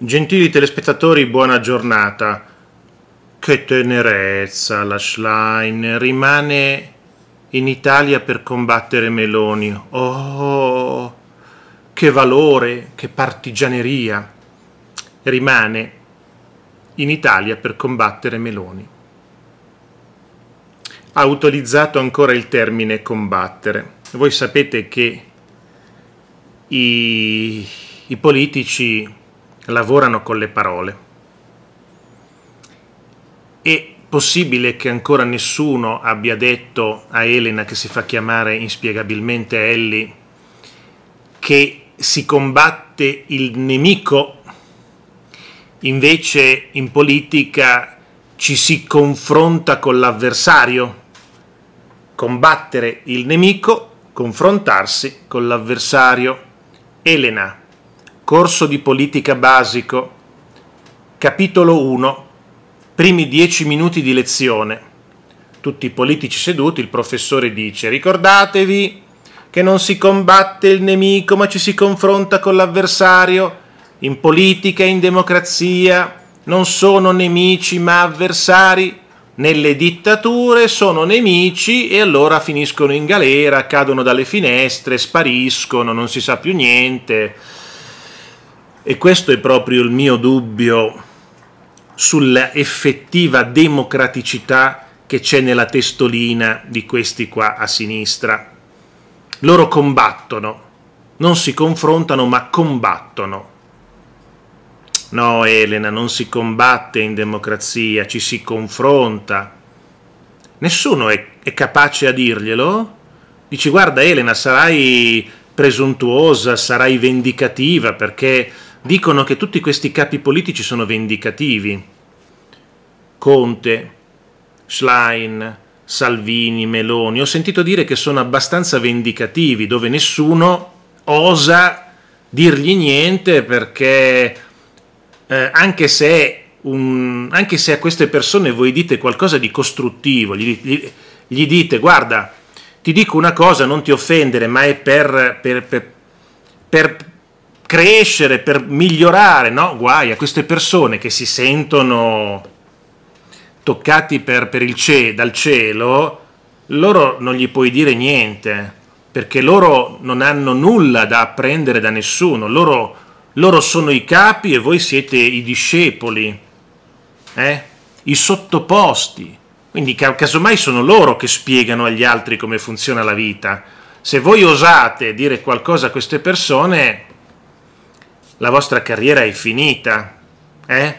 Gentili telespettatori, buona giornata. Che tenerezza, la Schlein rimane in Italia per combattere Meloni. Oh, che valore, che partigianeria. Rimane in Italia per combattere Meloni. Ha utilizzato ancora il termine combattere. Voi sapete che i, i politici lavorano con le parole. È possibile che ancora nessuno abbia detto a Elena, che si fa chiamare inspiegabilmente Ellie, che si combatte il nemico, invece in politica ci si confronta con l'avversario. Combattere il nemico, confrontarsi con l'avversario. Elena Corso di politica basico, capitolo 1, primi dieci minuti di lezione. Tutti i politici seduti, il professore dice, ricordatevi che non si combatte il nemico ma ci si confronta con l'avversario. In politica e in democrazia non sono nemici ma avversari. Nelle dittature sono nemici e allora finiscono in galera, cadono dalle finestre, spariscono, non si sa più niente e questo è proprio il mio dubbio sulla effettiva democraticità che c'è nella testolina di questi qua a sinistra. Loro combattono, non si confrontano ma combattono. No, Elena, non si combatte in democrazia, ci si confronta. Nessuno è, è capace a dirglielo? Dici, guarda Elena, sarai presuntuosa, sarai vendicativa perché dicono che tutti questi capi politici sono vendicativi. Conte, Schlein, Salvini, Meloni, ho sentito dire che sono abbastanza vendicativi, dove nessuno osa dirgli niente perché eh, anche, se un, anche, se a queste persone voi dite qualcosa di costruttivo, gli, gli, gli dite guarda, ti dico una cosa, non ti offendere, ma è per, per, per, per crescere, per migliorare, no? Guai a queste persone che si sentono toccati per, per il cielo, dal cielo, loro non gli puoi dire niente, perché loro non hanno nulla da apprendere da nessuno, loro, loro sono i capi e voi siete i discepoli, eh? i sottoposti. Quindi casomai sono loro che spiegano agli altri come funziona la vita. Se voi osate dire qualcosa a queste persone, la vostra carriera è finita. Eh?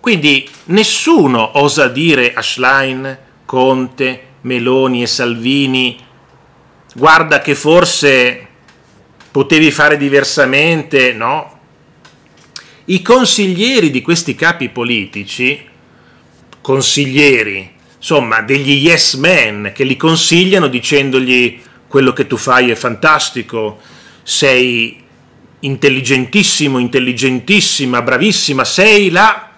Quindi nessuno osa dire a Schlein, Conte, Meloni e Salvini, guarda che forse potevi fare diversamente, no? I consiglieri di questi capi politici, consiglieri, insomma, degli yes men che li consigliano dicendogli quello che tu fai è fantastico, sei intelligentissimo, intelligentissima, bravissima, sei la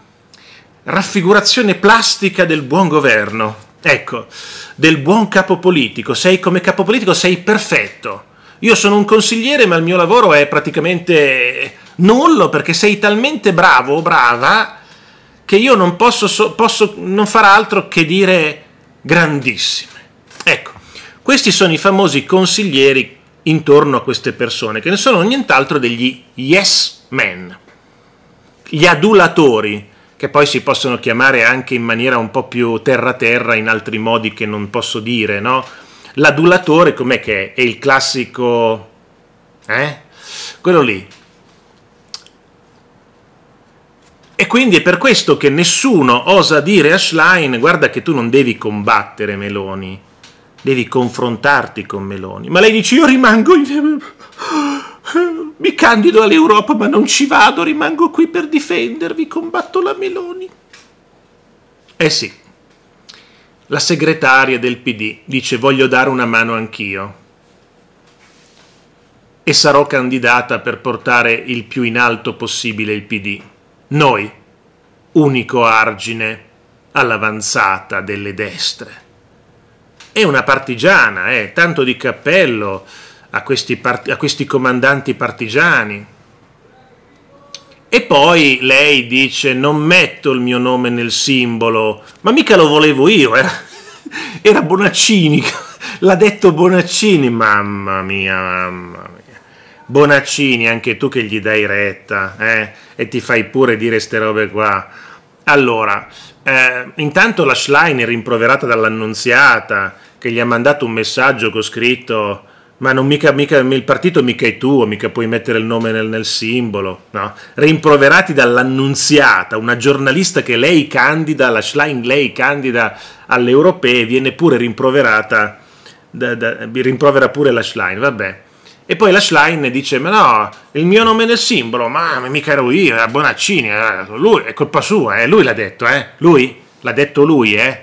raffigurazione plastica del buon governo, ecco, del buon capo politico, sei come capo politico, sei perfetto. Io sono un consigliere, ma il mio lavoro è praticamente nullo perché sei talmente bravo o brava che io non posso, posso non far altro che dire grandissime. Ecco, questi sono i famosi consiglieri intorno a queste persone, che ne sono nient'altro degli yes men, gli adulatori, che poi si possono chiamare anche in maniera un po' più terra-terra in altri modi che non posso dire, no? L'adulatore com'è che è? È il classico... eh? Quello lì. E quindi è per questo che nessuno osa dire a Schlein guarda che tu non devi combattere Meloni, devi confrontarti con Meloni. Ma lei dice io rimango in... mi candido all'Europa ma non ci vado, rimango qui per difendervi, combatto la Meloni. Eh sì, la segretaria del PD dice voglio dare una mano anch'io e sarò candidata per portare il più in alto possibile il PD. Noi, unico argine all'avanzata delle destre è una partigiana, eh, tanto di cappello a questi, part- a questi comandanti partigiani. E poi lei dice non metto il mio nome nel simbolo, ma mica lo volevo io, eh. era Bonaccini, l'ha detto Bonaccini, mamma mia, mamma mia. Bonaccini, anche tu che gli dai retta, eh? e ti fai pure dire ste robe qua. Allora, eh, intanto la Schlein è rimproverata dall'annunziata che gli ha mandato un messaggio con scritto ma mica, mica, il partito mica è tuo, mica puoi mettere il nome nel, nel simbolo, no? Rimproverati dall'annunziata, una giornalista che lei candida, la Schlein lei candida alle europee, viene pure rimproverata, da, da, rimprovera pure la Schlein, vabbè. E poi la Schlein dice, ma no, il mio nome nel simbolo, ma mica ero io, era Bonaccini, eh, lui, è colpa sua, eh? lui l'ha detto, eh? lui l'ha detto lui, eh?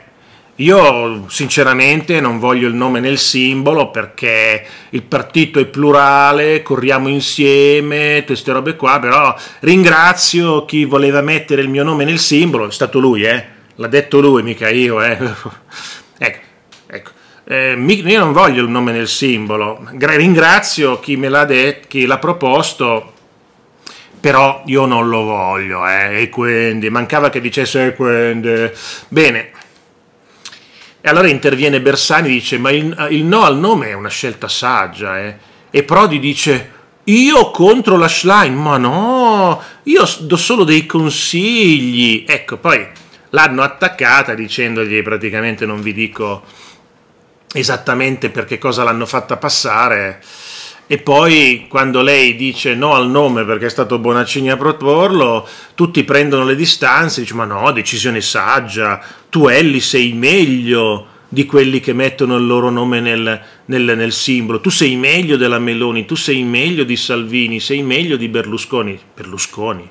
Io sinceramente non voglio il nome nel simbolo perché il partito è plurale, corriamo insieme, queste robe qua, però ringrazio chi voleva mettere il mio nome nel simbolo, è stato lui, eh? l'ha detto lui, mica io. Eh? ecco, ecco. Eh, io non voglio il nome nel simbolo, ringrazio chi me l'ha detto, chi l'ha proposto, però io non lo voglio, eh? e quindi mancava che dicesse e quindi. Bene. E allora interviene Bersani e dice ma il, il, no al nome è una scelta saggia. Eh? E Prodi dice io contro la Schlein, ma no, io do solo dei consigli. Ecco, poi l'hanno attaccata dicendogli praticamente non vi dico esattamente per che cosa l'hanno fatta passare e poi quando lei dice no al nome perché è stato Bonaccini a proporlo, tutti prendono le distanze, dicono ma no, decisione saggia, tu Elli sei meglio di quelli che mettono il loro nome nel, nel, nel simbolo, tu sei meglio della Meloni, tu sei meglio di Salvini, sei meglio di Berlusconi, Berlusconi,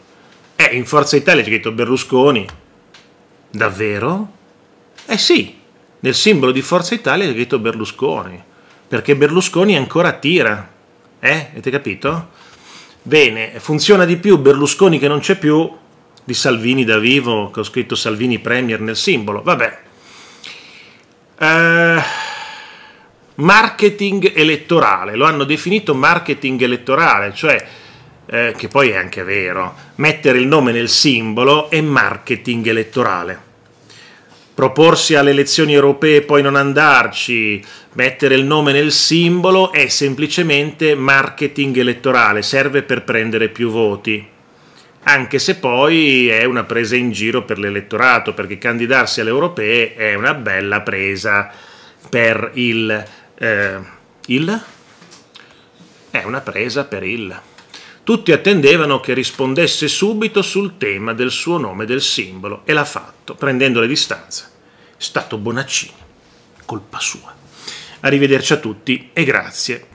eh in Forza Italia c'è scritto Berlusconi, davvero? Eh sì, nel simbolo di Forza Italia c'è scritto Berlusconi, perché Berlusconi ancora tira, eh? Avete capito? Bene, funziona di più Berlusconi che non c'è più di Salvini da vivo, che ho scritto Salvini Premier nel simbolo. Vabbè. Uh, marketing elettorale, lo hanno definito marketing elettorale, cioè eh, che poi è anche vero, mettere il nome nel simbolo è marketing elettorale proporsi alle elezioni europee e poi non andarci, mettere il nome nel simbolo è semplicemente marketing elettorale, serve per prendere più voti. Anche se poi è una presa in giro per l'elettorato, perché candidarsi alle europee è una bella presa per il... Eh, il? È una presa per il... Tutti attendevano che rispondesse subito sul tema del suo nome e del simbolo e l'ha fatto, prendendo le distanze. È stato Bonaccini, colpa sua. Arrivederci a tutti e grazie